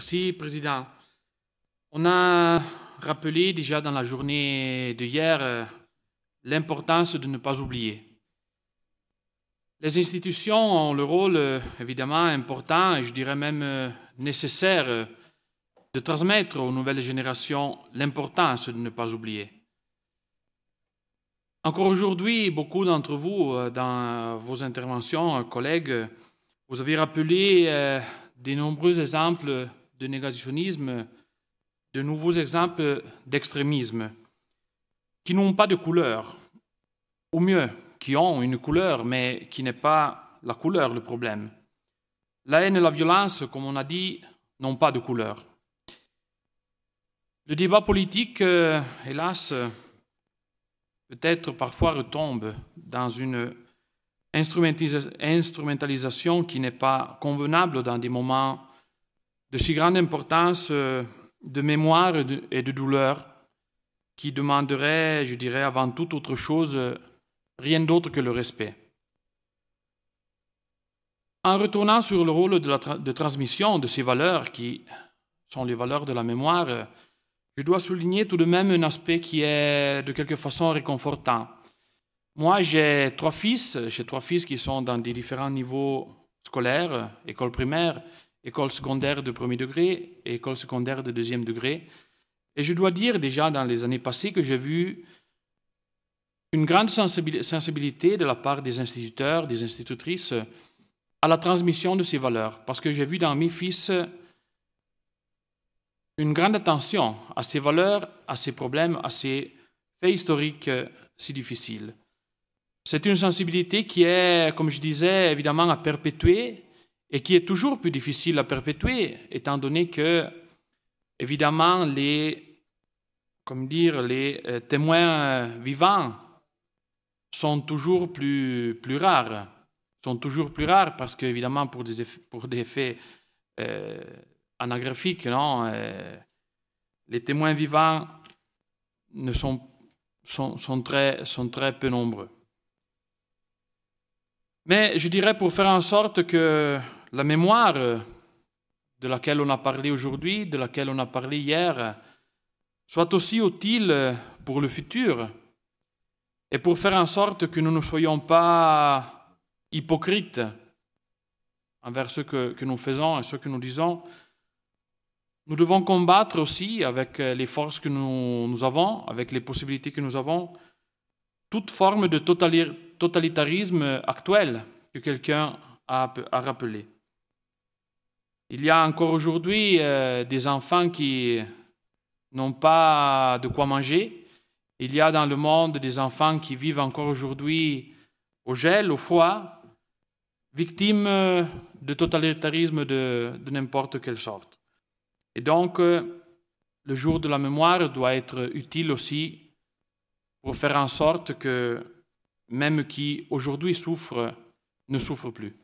Merci, Président. On a rappelé déjà dans la journée d'hier euh, l'importance de ne pas oublier. Les institutions ont le rôle euh, évidemment important et je dirais même euh, nécessaire de transmettre aux nouvelles générations l'importance de ne pas oublier. Encore aujourd'hui, beaucoup d'entre vous, dans vos interventions, collègues, vous avez rappelé de nombreux exemples de négationnisme, de nouveaux exemples d'extrémisme qui n'ont pas de couleur, ou mieux, qui ont une couleur, mais qui n'est pas la couleur le problème. La haine et la violence, comme on a dit, n'ont pas de couleur. Le débat politique, euh, hélas, peut-être parfois retombe dans une instrumentalisation qui n'est pas convenable dans des moments de si grande importance euh, de mémoire et de, douleur qui demanderait, je dirais, avant toute autre chose, euh, rien d'autre que le respect. En retournant sur le rôle de, de transmission de ces valeurs qui sont les valeurs de la mémoire, euh, je dois souligner tout de même un aspect qui est de quelque façon réconfortant. Moi, j'ai trois fils, j'ai trois fils qui sont dans des différents niveaux scolaires, école primaire, école secondaire de premier degré et école secondaire de deuxième degré. Et je dois dire déjà dans les années passées que j'ai vu une grande sensibilité de la part des instituteurs, des institutrices à la transmission de ces valeurs, parce que j'ai vu dans mes fils une grande attention à ces valeurs, à ces problèmes, à ces faits historiques euh, si difficiles. C'est une sensibilité qui est, comme je disais, évidemment à perpétuer, et qui est toujours plus difficile à perpétuer, étant donné que, évidemment, les, comme dire, les euh, témoins euh, vivants sont toujours plus, plus rares, sont toujours plus rares parce que, évidemment, pour des, pour des faits euh, anagraphiques, non, euh, les témoins vivants ne sont, sont, sont, très, sont très peu nombreux. Mais je dirais pour faire en sorte que la mémoire euh, de laquelle on a parlé aujourd'hui, de laquelle on a parlé hier, euh, soit aussi utile euh, pour le futur et pour faire en sorte que nous ne soyons pas hypocrites envers ce que, nous faisons et ce que nous disons. Nous devons combattre aussi avec les forces que nous, avons, avec les possibilités que nous avons, toute forme de totalitarisme actuel que quelqu'un a rappelé. Il y a encore aujourd'hui euh, des enfants qui n'ont pas de quoi manger. Il y a dans le monde des enfants qui vivent encore aujourd'hui au gel, au froid, victimes euh, de totalitarisme de, n'importe quelle sorte. Et donc, euh, le jour de la mémoire doit être utile aussi pour faire en sorte que même qui aujourd'hui souffre ne souffre plus.